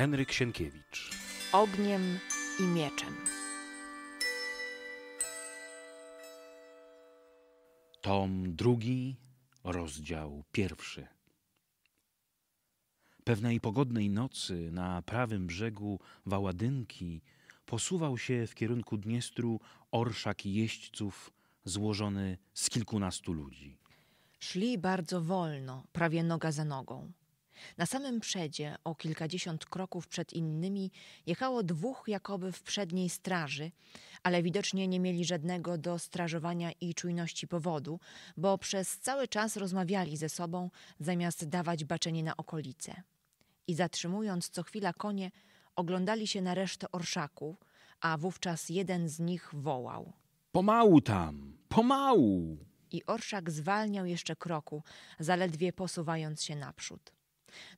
Henryk Sienkiewicz. Ogniem i mieczem. Tom drugi, rozdział pierwszy. Pewnej pogodnej nocy na prawym brzegu Waładynki posuwał się w kierunku Dniestru orszak jeźdźców złożony z kilkunastu ludzi. Szli bardzo wolno, prawie noga za nogą. Na samym przedzie, o kilkadziesiąt kroków przed innymi, jechało dwóch jakoby w przedniej straży, ale widocznie nie mieli żadnego do strażowania i czujności powodu, bo przez cały czas rozmawiali ze sobą, zamiast dawać baczenie na okolice. I zatrzymując co chwila konie, oglądali się na resztę orszaku, a wówczas jeden z nich wołał. Pomału tam, pomału! I orszak zwalniał jeszcze kroku, zaledwie posuwając się naprzód.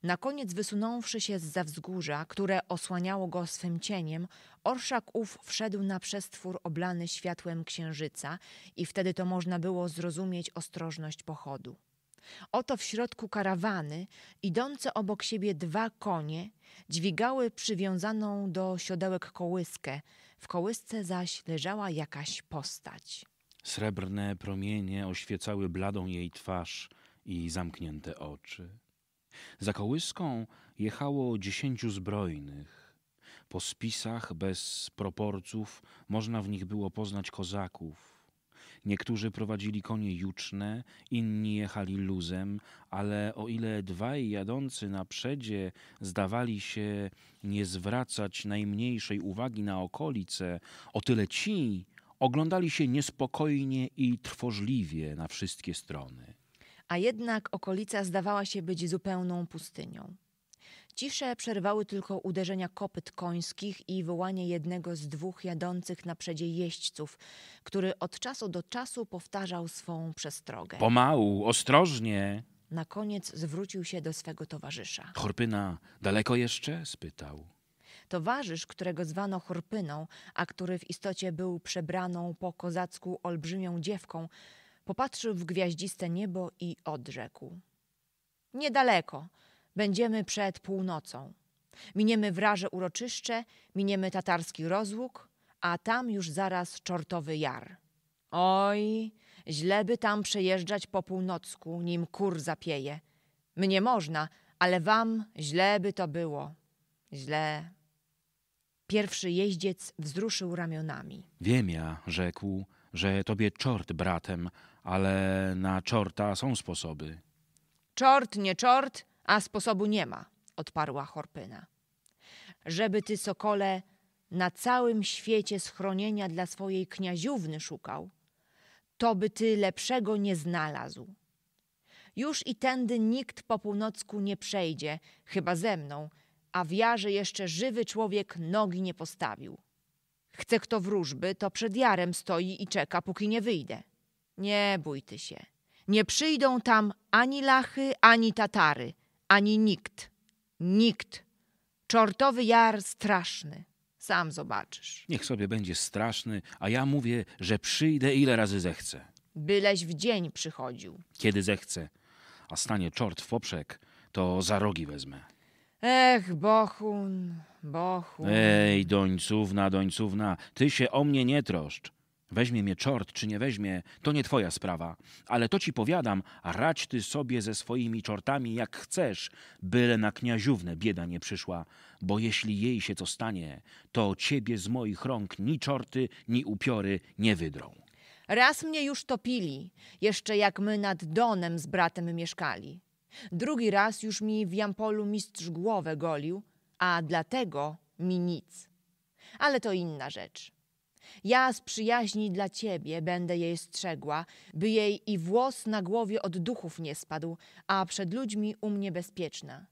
Na koniec wysunąwszy się z za wzgórza, które osłaniało go swym cieniem, orszak ów wszedł na przestwór oblany światłem księżyca i wtedy to można było zrozumieć ostrożność pochodu. Oto w środku karawany, idące obok siebie dwa konie, dźwigały przywiązaną do siodełek kołyskę, w kołysce zaś leżała jakaś postać. Srebrne promienie oświecały bladą jej twarz i zamknięte oczy. Za kołyską jechało dziesięciu zbrojnych. Po spisach bez proporców można w nich było poznać kozaków. Niektórzy prowadzili konie juczne, inni jechali luzem, ale o ile dwaj jadący na przedzie zdawali się nie zwracać najmniejszej uwagi na okolice, o tyle ci oglądali się niespokojnie i trwożliwie na wszystkie strony a jednak okolica zdawała się być zupełną pustynią. Ciszę przerwały tylko uderzenia kopyt końskich i wołanie jednego z dwóch jadących na przedzie jeźdźców, który od czasu do czasu powtarzał swą przestrogę. Pomału, ostrożnie! Na koniec zwrócił się do swego towarzysza. Chorpyna, daleko jeszcze? spytał. Towarzysz, którego zwano Chorpyną, a który w istocie był przebraną po kozacku olbrzymią dziewką, Popatrzył w gwiaździste niebo i odrzekł: Niedaleko, będziemy przed północą. Miniemy wraże uroczyszcze, miniemy tatarski rozłóg, a tam już zaraz czortowy jar. Oj, źle by tam przejeżdżać po północku, nim kur zapieje. Mnie można, ale wam źle by to było. Źle. Pierwszy jeździec wzruszył ramionami. Wiem ja, rzekł, że tobie czort bratem, ale na czorta są sposoby. Czort nie czort, a sposobu nie ma, odparła Chorpyna. Żeby ty, Sokole, na całym świecie schronienia dla swojej kniaziówny szukał, to by ty lepszego nie znalazł. Już i tędy nikt po północku nie przejdzie, chyba ze mną, a w jarze jeszcze żywy człowiek nogi nie postawił. Chce kto wróżby, to przed jarem stoi i czeka, póki nie wyjdę. Nie bój ty się. Nie przyjdą tam ani lachy, ani Tatary, ani nikt. Nikt. Czortowy jar straszny. Sam zobaczysz. Niech sobie będzie straszny, a ja mówię, że przyjdę ile razy zechcę. Byleś w dzień przychodził. Kiedy zechcę, a stanie czort w poprzek, to za rogi wezmę. Ech, Bohun. Bochu. Ej, dońcówna, dońcówna, ty się o mnie nie troszcz. Weźmie mnie czort, czy nie weźmie, to nie twoja sprawa. Ale to ci powiadam, radź ty sobie ze swoimi czortami jak chcesz, byle na kniaziównę bieda nie przyszła. Bo jeśli jej się co stanie, to ciebie z moich rąk ni czorty, ni upiory nie wydrą. Raz mnie już topili, jeszcze jak my nad Donem z bratem mieszkali. Drugi raz już mi w Jampolu mistrz głowę golił, a dlatego mi nic. Ale to inna rzecz. Ja z przyjaźni dla ciebie będę jej strzegła, by jej i włos na głowie od duchów nie spadł, a przed ludźmi u mnie bezpieczna.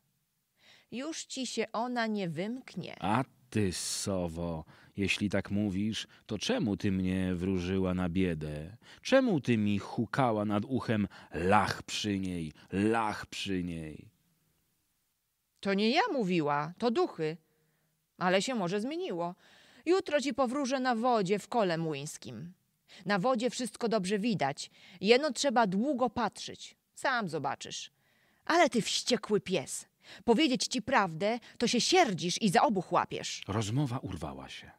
Już ci się ona nie wymknie. A ty, sowo, jeśli tak mówisz, to czemu ty mnie wróżyła na biedę? Czemu ty mi hukała nad uchem lach przy niej, lach przy niej? To nie ja mówiła, to duchy. Ale się może zmieniło. Jutro ci powróżę na wodzie w kole młyńskim. Na wodzie wszystko dobrze widać. Jeno trzeba długo patrzeć. Sam zobaczysz. Ale ty wściekły pies. Powiedzieć ci prawdę, to się sierdzisz i za obu łapiesz. Rozmowa urwała się.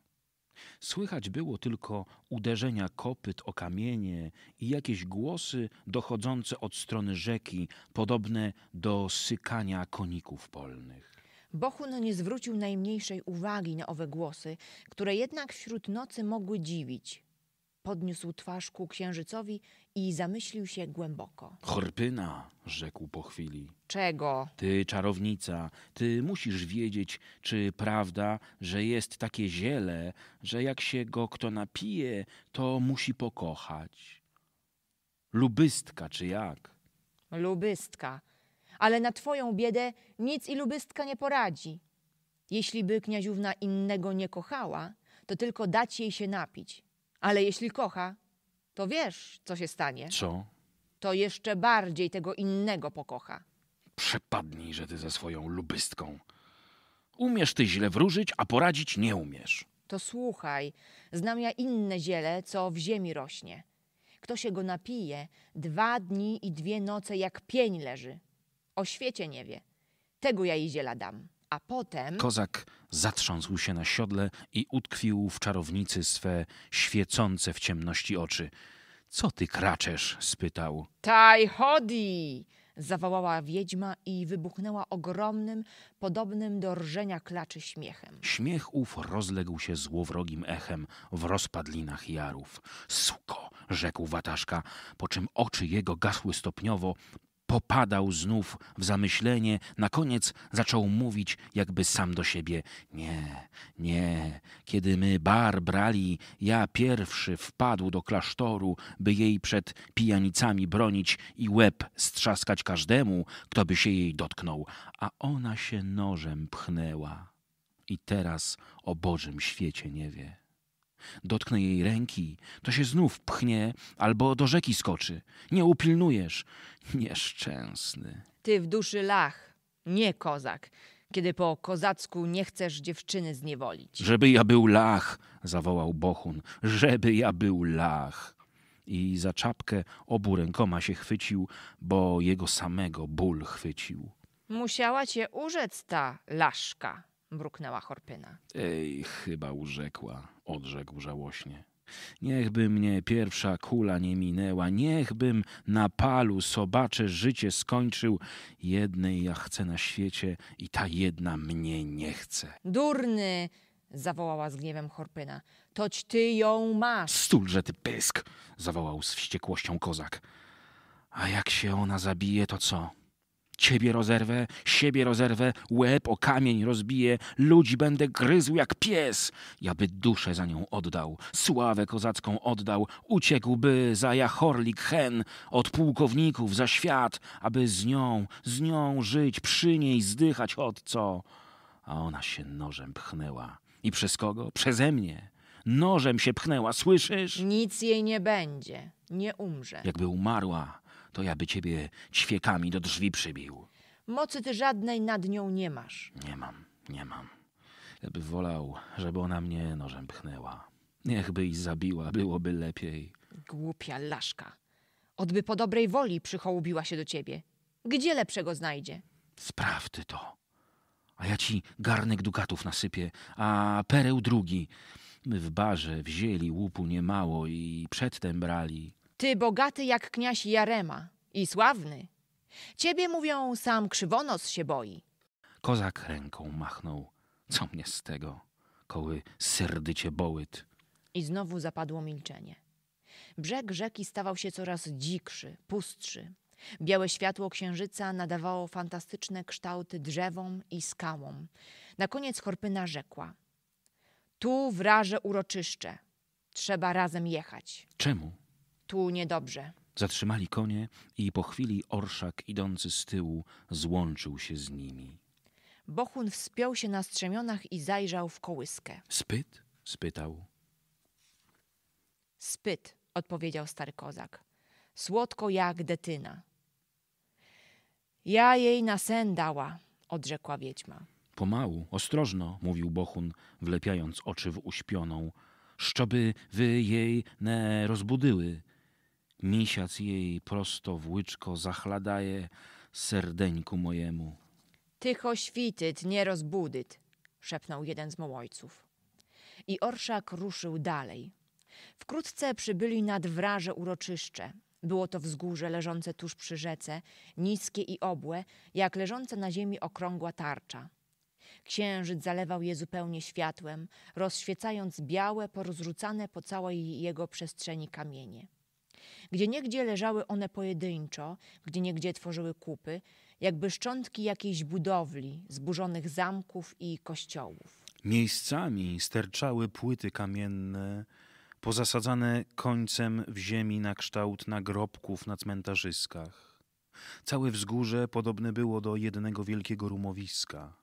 Słychać było tylko uderzenia kopyt o kamienie i jakieś głosy dochodzące od strony rzeki, podobne do sykania koników polnych. Bohun nie zwrócił najmniejszej uwagi na owe głosy, które jednak wśród nocy mogły dziwić. Podniósł twarz ku księżycowi i zamyślił się głęboko. Chorpyna, rzekł po chwili. Czego? Ty, czarownica, ty musisz wiedzieć, czy prawda, że jest takie ziele, że jak się go kto napije, to musi pokochać. Lubystka, czy jak? Lubystka. Ale na twoją biedę nic i lubystka nie poradzi. Jeśli by kniaziówna innego nie kochała, to tylko dać jej się napić. Ale jeśli kocha, to wiesz, co się stanie. Co? To jeszcze bardziej tego innego pokocha. Przepadnij, że ty ze swoją lubystką. Umiesz ty źle wróżyć, a poradzić nie umiesz. To słuchaj, znam ja inne ziele, co w ziemi rośnie. Kto się go napije, dwa dni i dwie noce jak pień leży. O świecie nie wie. Tego ja i ziela dam. A potem. Kozak zatrząsł się na siodle i utkwił w czarownicy swe świecące w ciemności oczy. Co ty kraczesz? spytał. Taj chodzi! zawołała wiedźma i wybuchnęła ogromnym, podobnym do rżenia klaczy śmiechem. Śmiech ów rozległ się złowrogim echem w rozpadlinach jarów. Suko! rzekł Wataszka, po czym oczy jego gasły stopniowo, popadał znów w zamyślenie, na koniec zaczął mówić jakby sam do siebie: Nie, nie, kiedy my bar brali, ja pierwszy wpadł do klasztoru, by jej przed pijanicami bronić i łeb strzaskać każdemu, kto by się jej dotknął, a ona się nożem pchnęła. I teraz o Bożym świecie nie wie. Dotknę jej ręki, to się znów pchnie albo do rzeki skoczy. Nie upilnujesz. Nieszczęsny. Ty w duszy lach, nie kozak, kiedy po kozacku nie chcesz dziewczyny zniewolić. Żeby ja był lach, zawołał Bohun, żeby ja był lach. I za czapkę obu rękoma się chwycił, bo jego samego ból chwycił. Musiała cię urzec ta laszka mruknęła Chorpyna. Ej, chyba urzekła, odrzekł żałośnie. Niechby mnie pierwsza kula nie minęła, niechbym na palu sobacze życie skończył. Jednej ja chcę na świecie i ta jedna mnie nie chce. Durny! zawołała z gniewem Chorpyna. Toć ty ją masz! Stulże ty pysk! zawołał z wściekłością kozak. A jak się ona zabije, to co? Ciebie rozerwę, siebie rozerwę, łeb o kamień rozbiję, ludzi będę gryzł jak pies. Ja by duszę za nią oddał, sławę kozacką oddał, uciekłby za jachorlik hen od pułkowników za świat, aby z nią, z nią żyć, przy niej zdychać od co. A ona się nożem pchnęła. I przez kogo? Przeze mnie. Nożem się pchnęła, słyszysz? Nic jej nie będzie, nie umrze. Jakby umarła to ja by ciebie ćwiekami do drzwi przybił. Mocy ty żadnej nad nią nie masz. Nie mam, nie mam. Ja by wolał, żeby ona mnie nożem pchnęła. by i zabiła, byłoby lepiej. Głupia laszka. Odby po dobrej woli przychołubiła się do ciebie. Gdzie lepszego znajdzie? Spraw ty to. A ja ci garnek dukatów nasypię, a pereł drugi. My w barze wzięli łupu niemało i przedtem brali. Ty bogaty jak kniaś Jarema i sławny. Ciebie mówią, sam krzywonos się boi. Kozak ręką machnął. Co mnie z tego? Koły serdycie bołyt. I znowu zapadło milczenie. Brzeg rzeki stawał się coraz dzikszy, pustszy. Białe światło księżyca nadawało fantastyczne kształty drzewom i skałom. Na koniec Chorpyna rzekła. Tu wraże uroczyszcze. Trzeba razem jechać. Czemu? tu niedobrze. Zatrzymali konie i po chwili orszak idący z tyłu złączył się z nimi. Bohun wspiął się na strzemionach i zajrzał w kołyskę. Spyt? spytał. Spyt, odpowiedział stary kozak. Słodko jak detyna. Ja jej na sen dała, odrzekła wiedźma. Pomału, ostrożno, mówił Bohun, wlepiając oczy w uśpioną, szczoby wy jej ne rozbudyły Misiac jej prosto w łyczko zachladaje serdeńku mojemu. Tycho śwityt, nie rozbudyt, szepnął jeden z mołojców. I orszak ruszył dalej. Wkrótce przybyli nad wraże uroczyszcze. Było to wzgórze leżące tuż przy rzece, niskie i obłe, jak leżąca na ziemi okrągła tarcza. Księżyc zalewał je zupełnie światłem, rozświecając białe, porozrzucane po całej jego przestrzeni kamienie. Gdzie niegdzie leżały one pojedynczo, gdzie niegdzie tworzyły kupy, jakby szczątki jakiejś budowli, zburzonych zamków i kościołów. Miejscami sterczały płyty kamienne, pozasadzane końcem w ziemi na kształt nagrobków na cmentarzyskach. Całe wzgórze podobne było do jednego wielkiego rumowiska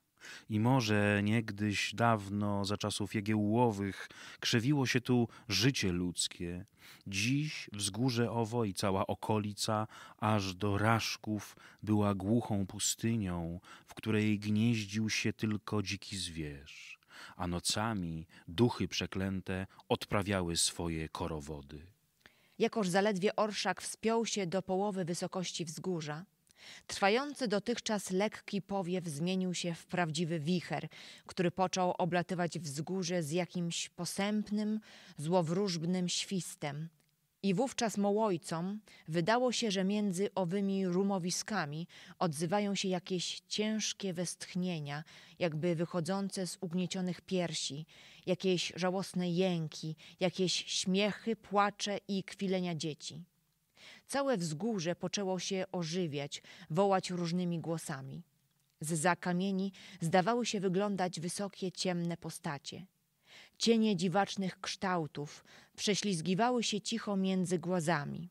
i może niegdyś dawno, za czasów jagiełłowych, krzewiło się tu życie ludzkie. Dziś wzgórze owo i cała okolica, aż do raszków, była głuchą pustynią, w której gnieździł się tylko dziki zwierz, a nocami duchy przeklęte odprawiały swoje korowody. Jakoż zaledwie orszak wspiął się do połowy wysokości wzgórza, Trwający dotychczas lekki powiew zmienił się w prawdziwy wicher, który począł oblatywać wzgórze z jakimś posępnym, złowróżbnym świstem. I wówczas mołojcom wydało się, że między owymi rumowiskami odzywają się jakieś ciężkie westchnienia, jakby wychodzące z ugniecionych piersi, jakieś żałosne jęki, jakieś śmiechy, płacze i kwilenia dzieci. Całe wzgórze poczęło się ożywiać, wołać różnymi głosami. Z za kamieni zdawały się wyglądać wysokie, ciemne postacie. Cienie dziwacznych kształtów prześlizgiwały się cicho między głazami.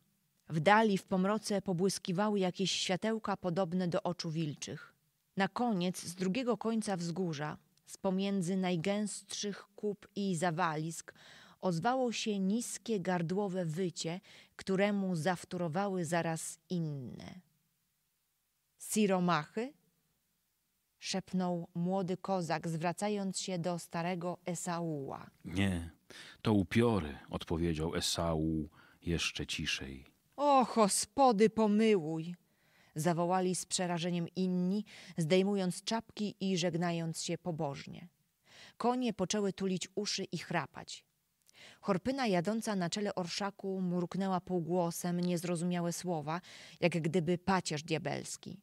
W dali w pomroce pobłyskiwały jakieś światełka podobne do oczu wilczych. Na koniec, z drugiego końca wzgórza, z pomiędzy najgęstszych kup i zawalisk, ozwało się niskie gardłowe wycie, któremu zawtórowały zaraz inne. Siromachy? szepnął młody kozak, zwracając się do starego Esaua. Nie, to upiory, odpowiedział Esau jeszcze ciszej. O, hospody, pomyłuj! zawołali z przerażeniem inni, zdejmując czapki i żegnając się pobożnie. Konie poczęły tulić uszy i chrapać. Chorpyna jadąca na czele orszaku mruknęła półgłosem niezrozumiałe słowa, jak gdyby pacierz diabelski.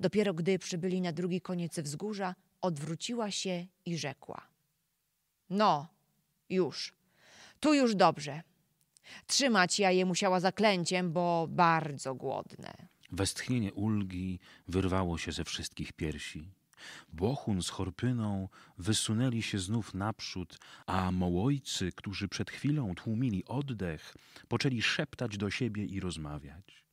Dopiero gdy przybyli na drugi koniec wzgórza, odwróciła się i rzekła. No, już. Tu już dobrze. Trzymać ja je musiała zaklęciem, bo bardzo głodne. Westchnienie ulgi wyrwało się ze wszystkich piersi. Bochun z Chorpyną wysunęli się znów naprzód, a Mołojcy, którzy przed chwilą tłumili oddech, poczęli szeptać do siebie i rozmawiać.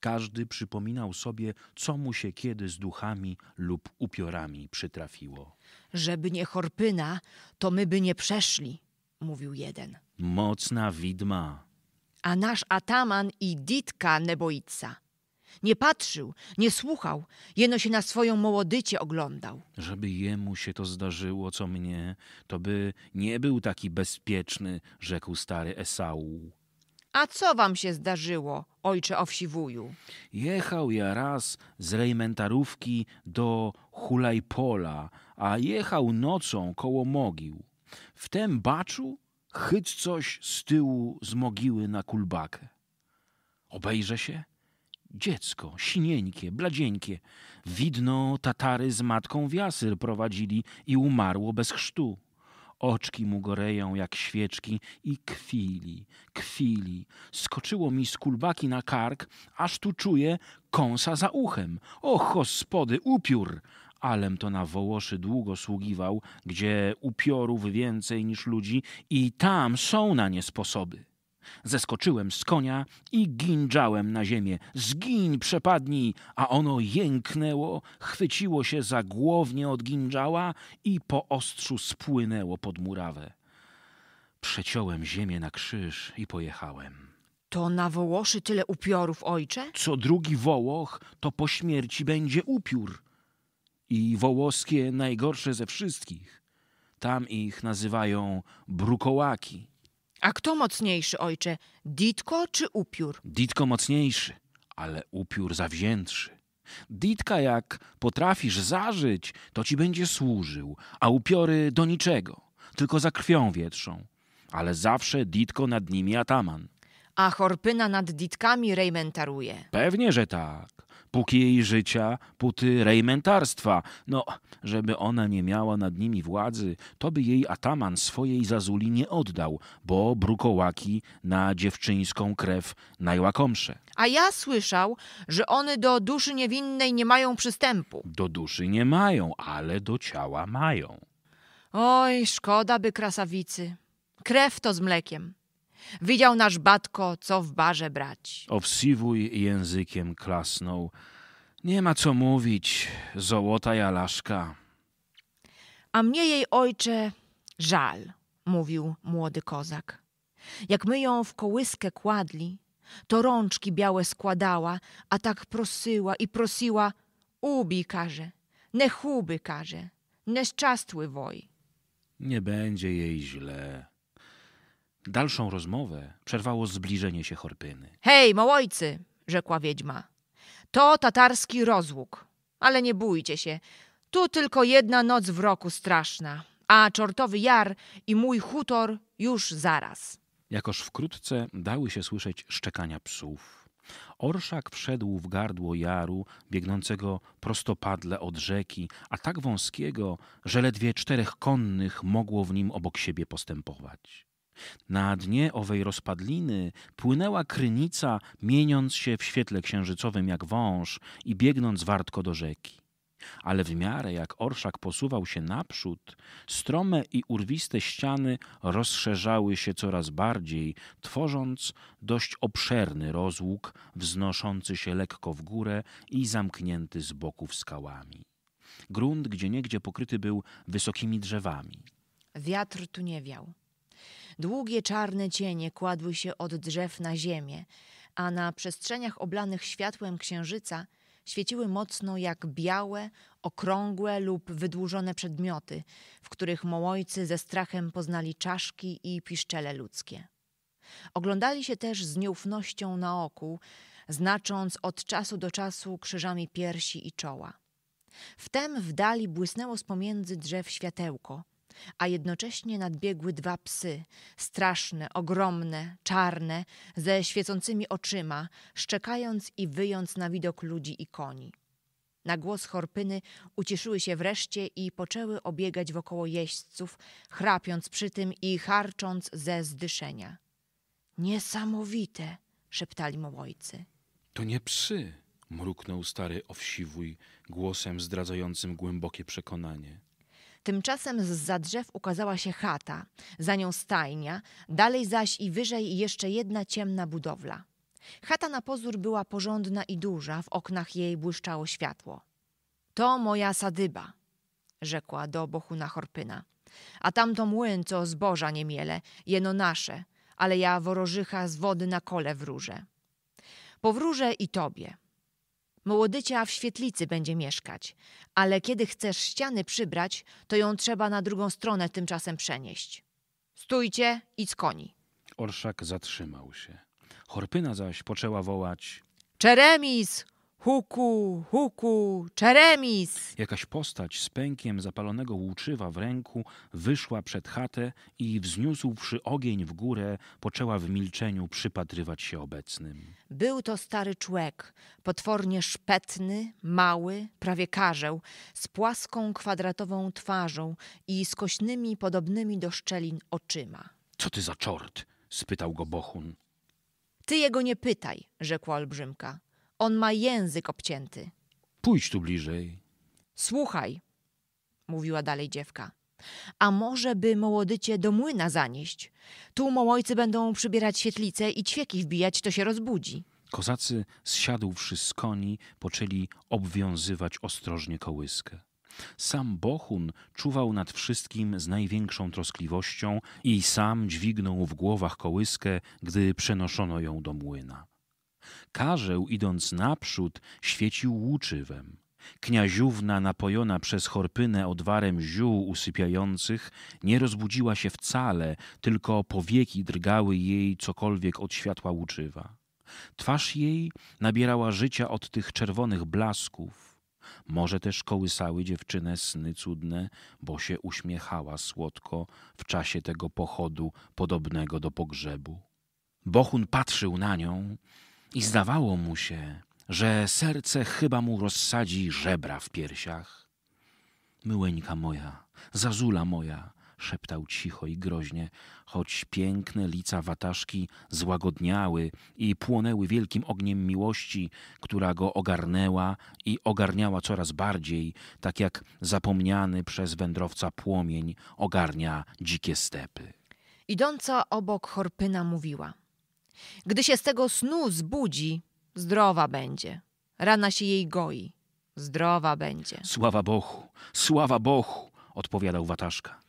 Każdy przypominał sobie, co mu się kiedy z duchami lub upiorami przytrafiło. Żeby nie Chorpyna, to my by nie przeszli, mówił jeden. Mocna widma. A nasz ataman i ditka neboica. Nie patrzył, nie słuchał, jeno się na swoją mołodycie oglądał. Żeby jemu się to zdarzyło, co mnie, to by nie był taki bezpieczny, rzekł stary Esau. A co wam się zdarzyło, ojcze owsi wuju? Jechał ja raz z Rejmentarówki do Hulajpola, a jechał nocą koło mogił. Wtem baczu chyć coś z tyłu z mogiły na kulbakę. Obejrzę się – Dziecko, sinieńkie, bladzieńkie. Widno Tatary z matką w jasyr prowadzili i umarło bez chrztu. Oczki mu goreją jak świeczki i kwili, kwili. Skoczyło mi z kulbaki na kark, aż tu czuję kąsa za uchem. O, hospody, upiór! Alem to na Wołoszy długo sługiwał, gdzie upiorów więcej niż ludzi i tam są na nie sposoby. Zeskoczyłem z konia i ginżałem na ziemię. Zgiń, przepadnij! A ono jęknęło, chwyciło się za głownie od ginżała i po ostrzu spłynęło pod murawę. Przeciąłem ziemię na krzyż i pojechałem. To na Wołoszy tyle upiorów, ojcze? Co drugi Wołoch, to po śmierci będzie upiór. I wołoskie najgorsze ze wszystkich. Tam ich nazywają brukołaki. A kto mocniejszy, ojcze? Ditko czy upiór? Ditko mocniejszy, ale upiór zawziętszy. Ditka jak potrafisz zażyć, to ci będzie służył, a upiory do niczego, tylko za krwią wietrzą. Ale zawsze ditko nad nimi ataman. A chorpyna nad ditkami rejmentaruje. Pewnie, że tak póki jej życia, póty rejmentarstwa. No, żeby ona nie miała nad nimi władzy, to by jej ataman swojej Zazuli nie oddał, bo brukołaki na dziewczyńską krew najłakomsze. A ja słyszał, że one do duszy niewinnej nie mają przystępu. Do duszy nie mają, ale do ciała mają. Oj, szkoda by krasawicy. Krew to z mlekiem. Widział nasz batko, co w barze brać. Owsiwuj językiem klasnął. Nie ma co mówić, złota jalaszka. A mnie jej ojcze żal, mówił młody kozak. Jak my ją w kołyskę kładli, to rączki białe składała, a tak prosyła i prosiła, „Ubi, karze, ne chuby karze, ne szczastły woj. Nie będzie jej źle, Dalszą rozmowę przerwało zbliżenie się Chorpyny. Hej, małojcy, rzekła wiedźma. To tatarski rozłóg. Ale nie bójcie się. Tu tylko jedna noc w roku straszna, a czortowy jar i mój hutor już zaraz. Jakoż wkrótce dały się słyszeć szczekania psów. Orszak wszedł w gardło jaru, biegnącego prostopadle od rzeki, a tak wąskiego, że ledwie czterech konnych mogło w nim obok siebie postępować. Na dnie owej rozpadliny płynęła krynica, mieniąc się w świetle księżycowym jak wąż i biegnąc wartko do rzeki. Ale w miarę jak orszak posuwał się naprzód, strome i urwiste ściany rozszerzały się coraz bardziej, tworząc dość obszerny rozłóg, wznoszący się lekko w górę i zamknięty z boków skałami. Grunt gdzieniegdzie pokryty był wysokimi drzewami. Wiatr tu nie wiał. Długie czarne cienie kładły się od drzew na ziemię, a na przestrzeniach oblanych światłem księżyca świeciły mocno jak białe, okrągłe lub wydłużone przedmioty, w których mołojcy ze strachem poznali czaszki i piszczele ludzkie. Oglądali się też z nieufnością na oku, znacząc od czasu do czasu krzyżami piersi i czoła. Wtem w dali błysnęło z pomiędzy drzew światełko – a jednocześnie nadbiegły dwa psy, straszne, ogromne, czarne, ze świecącymi oczyma, szczekając i wyjąc na widok ludzi i koni. Na głos chorpyny ucieszyły się wreszcie i poczęły obiegać wokoło jeźdźców, chrapiąc przy tym i harcząc ze zdyszenia. Niesamowite, szeptali mołojcy. To nie psy, mruknął stary owsiwój głosem zdradzającym głębokie przekonanie. Tymczasem z za drzew ukazała się chata, za nią stajnia, dalej zaś i wyżej jeszcze jedna ciemna budowla. Chata na pozór była porządna i duża, w oknach jej błyszczało światło. To moja sadyba, rzekła do Bohuna Horpyna. A tamto młyn, co zboża nie miele, jeno nasze, ale ja worożycha z wody na kole wróżę. Powróżę i tobie, Młodycia w świetlicy będzie mieszkać, ale kiedy chcesz ściany przybrać, to ją trzeba na drugą stronę tymczasem przenieść. Stójcie, z koni. Orszak zatrzymał się. Chorpyna zaś poczęła wołać: Czeremis! Huku, huku, czeremis! Jakaś postać z pękiem zapalonego łuczywa w ręku wyszła przed chatę i wzniósłszy ogień w górę, poczęła w milczeniu przypatrywać się obecnym. Był to stary człek, potwornie szpetny, mały, prawie karzeł, z płaską kwadratową twarzą i skośnymi, podobnymi do szczelin oczyma. Co ty za czort? spytał go Bohun. Ty jego nie pytaj, rzekła olbrzymka. On ma język obcięty. Pójdź tu bliżej. Słuchaj, mówiła dalej dziewka. A może by mołodycie do młyna zanieść? Tu mołojcy będą przybierać świetlice i ćwieki wbijać, to się rozbudzi. Kozacy, zsiadłszy z koni, poczęli obwiązywać ostrożnie kołyskę. Sam Bohun czuwał nad wszystkim z największą troskliwością i sam dźwignął w głowach kołyskę, gdy przenoszono ją do młyna. Karzeł, idąc naprzód, świecił łuczywem. Kniaziówna, napojona przez chorpynę odwarem ziół usypiających, nie rozbudziła się wcale, tylko powieki drgały jej cokolwiek od światła łuczywa. Twarz jej nabierała życia od tych czerwonych blasków. Może też kołysały dziewczynę sny cudne, bo się uśmiechała słodko w czasie tego pochodu podobnego do pogrzebu. Bohun patrzył na nią i zdawało mu się, że serce chyba mu rozsadzi żebra w piersiach. Myłeńka moja, Zazula moja, szeptał cicho i groźnie, choć piękne lica wataszki złagodniały i płonęły wielkim ogniem miłości, która go ogarnęła i ogarniała coraz bardziej, tak jak zapomniany przez wędrowca płomień ogarnia dzikie stepy. Idąca obok Horpyna mówiła – gdy się z tego snu zbudzi, zdrowa będzie. Rana się jej goi. Zdrowa będzie. Sława Bohu, sława Bohu, odpowiadał Wataszka.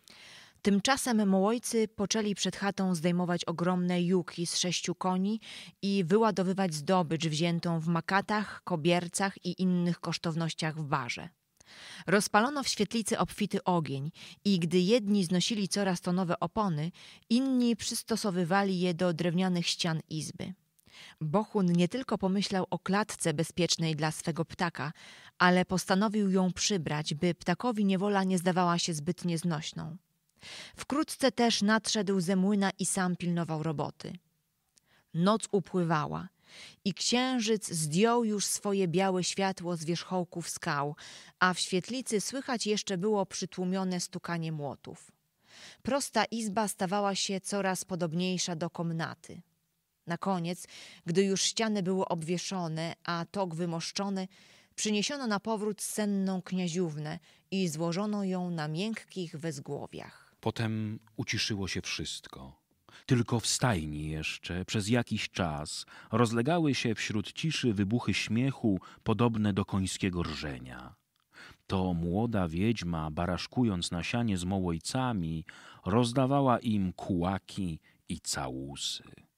Tymczasem mołojcy poczęli przed chatą zdejmować ogromne juki z sześciu koni i wyładowywać zdobycz wziętą w makatach, kobiercach i innych kosztownościach w barze. Rozpalono w świetlicy obfity ogień i gdy jedni znosili coraz to nowe opony, inni przystosowywali je do drewnianych ścian izby. Bohun nie tylko pomyślał o klatce bezpiecznej dla swego ptaka, ale postanowił ją przybrać, by ptakowi niewola nie zdawała się zbyt nieznośną. Wkrótce też nadszedł ze młyna i sam pilnował roboty. Noc upływała. I księżyc zdjął już swoje białe światło z wierzchołków skał, a w świetlicy słychać jeszcze było przytłumione stukanie młotów. Prosta izba stawała się coraz podobniejsza do komnaty. Na koniec, gdy już ściany były obwieszone, a tok wymoszczony, przyniesiono na powrót senną kniaziównę i złożono ją na miękkich wezgłowiach. Potem uciszyło się wszystko. Tylko w stajni jeszcze przez jakiś czas rozlegały się wśród ciszy wybuchy śmiechu podobne do końskiego rżenia. To młoda wiedźma, baraszkując nasianie z mołojcami, rozdawała im kułaki i całusy.